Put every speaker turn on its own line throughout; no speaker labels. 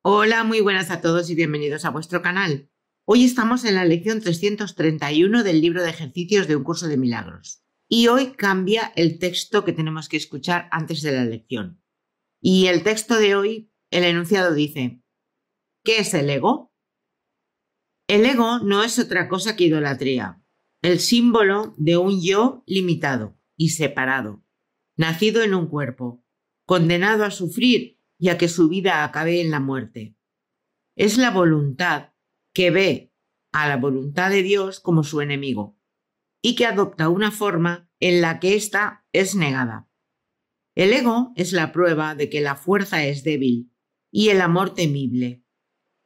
Hola, muy buenas a todos y bienvenidos a vuestro canal. Hoy estamos en la lección 331 del libro de ejercicios de un curso de milagros. Y hoy cambia el texto que tenemos que escuchar antes de la lección. Y el texto de hoy, el enunciado dice, ¿qué es el ego? El ego no es otra cosa que idolatría, el símbolo de un yo limitado y separado, nacido en un cuerpo, condenado a sufrir y a que su vida acabe en la muerte. Es la voluntad que ve a la voluntad de Dios como su enemigo y que adopta una forma en la que ésta es negada. El ego es la prueba de que la fuerza es débil y el amor temible,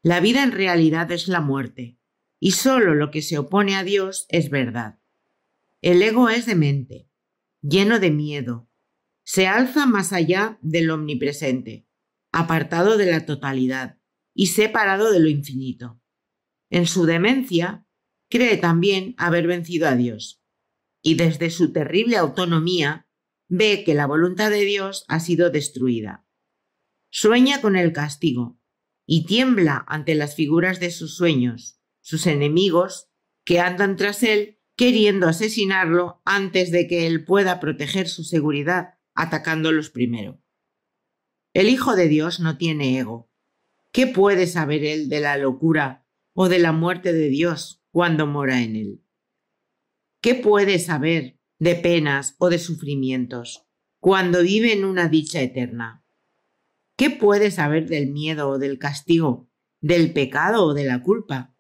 la vida en realidad es la muerte, y solo lo que se opone a Dios es verdad. El ego es demente, lleno de miedo, se alza más allá del omnipresente, apartado de la totalidad y separado de lo infinito. En su demencia, cree también haber vencido a Dios, y desde su terrible autonomía ve que la voluntad de Dios ha sido destruida. Sueña con el castigo, y tiembla ante las figuras de sus sueños, sus enemigos, que andan tras él queriendo asesinarlo antes de que él pueda proteger su seguridad, atacándolos primero. El Hijo de Dios no tiene ego. ¿Qué puede saber él de la locura o de la muerte de Dios cuando mora en él? ¿Qué puede saber de penas o de sufrimientos cuando vive en una dicha eterna? ¿Qué puede saber del miedo o del castigo, del pecado o de la culpa,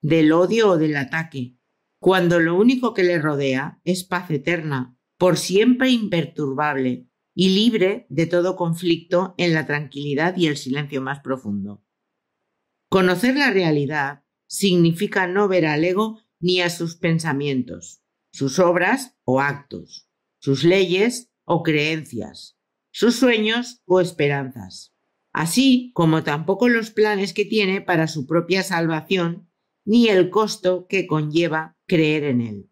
del odio o del ataque, cuando lo único que le rodea es paz eterna, por siempre imperturbable y libre de todo conflicto en la tranquilidad y el silencio más profundo? Conocer la realidad significa no ver al ego ni a sus pensamientos, sus obras o actos, sus leyes o creencias, sus sueños o esperanzas, así como tampoco los planes que tiene para su propia salvación ni el costo que conlleva creer en él.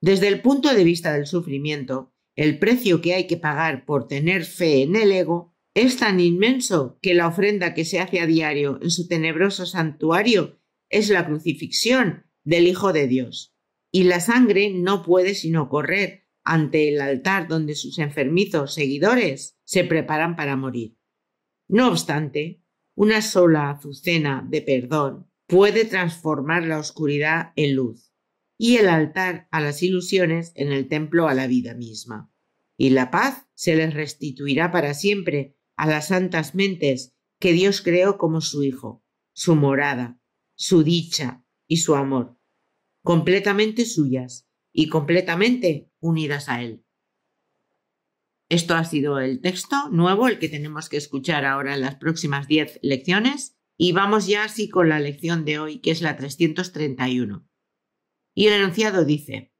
Desde el punto de vista del sufrimiento, el precio que hay que pagar por tener fe en el ego es tan inmenso que la ofrenda que se hace a diario en su tenebroso santuario es la crucifixión del Hijo de Dios. Y la sangre no puede sino correr ante el altar donde sus enfermizos seguidores se preparan para morir. No obstante, una sola azucena de perdón puede transformar la oscuridad en luz y el altar a las ilusiones en el templo a la vida misma. Y la paz se les restituirá para siempre a las santas mentes que Dios creó como su Hijo, su morada, su dicha y su amor, completamente suyas, y completamente unidas a Él. Esto ha sido el texto nuevo, el que tenemos que escuchar ahora en las próximas diez lecciones, y vamos ya así con la lección de hoy, que es la 331. Y el enunciado dice,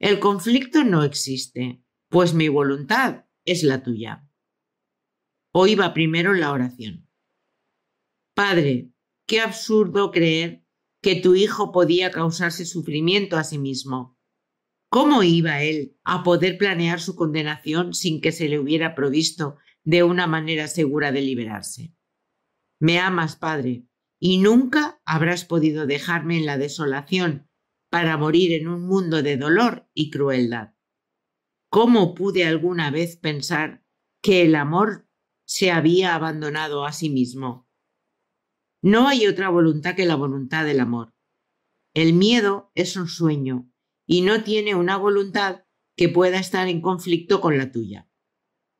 el conflicto no existe, pues mi voluntad es la tuya. Hoy va primero la oración. Padre, qué absurdo creer que tu hijo podía causarse sufrimiento a sí mismo ¿Cómo iba él a poder planear su condenación sin que se le hubiera provisto de una manera segura de liberarse? Me amas, Padre, y nunca habrás podido dejarme en la desolación para morir en un mundo de dolor y crueldad. ¿Cómo pude alguna vez pensar que el amor se había abandonado a sí mismo? No hay otra voluntad que la voluntad del amor. El miedo es un sueño, y no tiene una voluntad que pueda estar en conflicto con la tuya.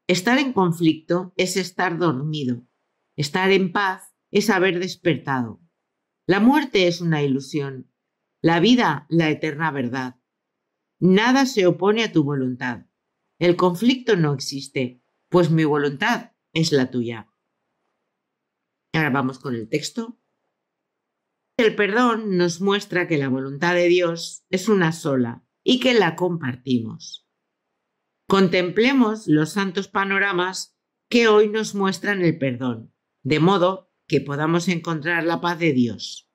Estar en conflicto es estar dormido. Estar en paz es haber despertado. La muerte es una ilusión. La vida, la eterna verdad. Nada se opone a tu voluntad. El conflicto no existe, pues mi voluntad es la tuya. Ahora vamos con el texto. El perdón nos muestra que la voluntad de Dios es una sola y que la compartimos. Contemplemos los santos panoramas que hoy nos muestran el perdón, de modo que podamos encontrar la paz de Dios.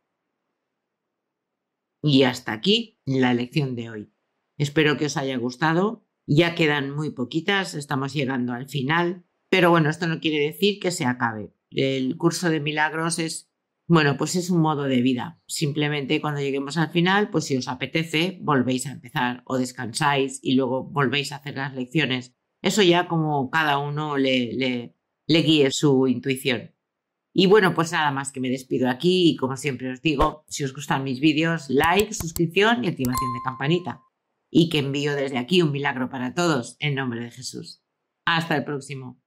Y hasta aquí la lección de hoy. Espero que os haya gustado. Ya quedan muy poquitas, estamos llegando al final, pero bueno, esto no quiere decir que se acabe. El curso de milagros es bueno, pues es un modo de vida. Simplemente cuando lleguemos al final, pues si os apetece, volvéis a empezar o descansáis y luego volvéis a hacer las lecciones. Eso ya como cada uno le, guíe su intuición. Y bueno, pues nada más que me despido aquí y como siempre os digo, si os gustan mis vídeos, like, suscripción y activación de campanita. Y que envío desde aquí un milagro para todos en nombre de Jesús. Hasta el próximo.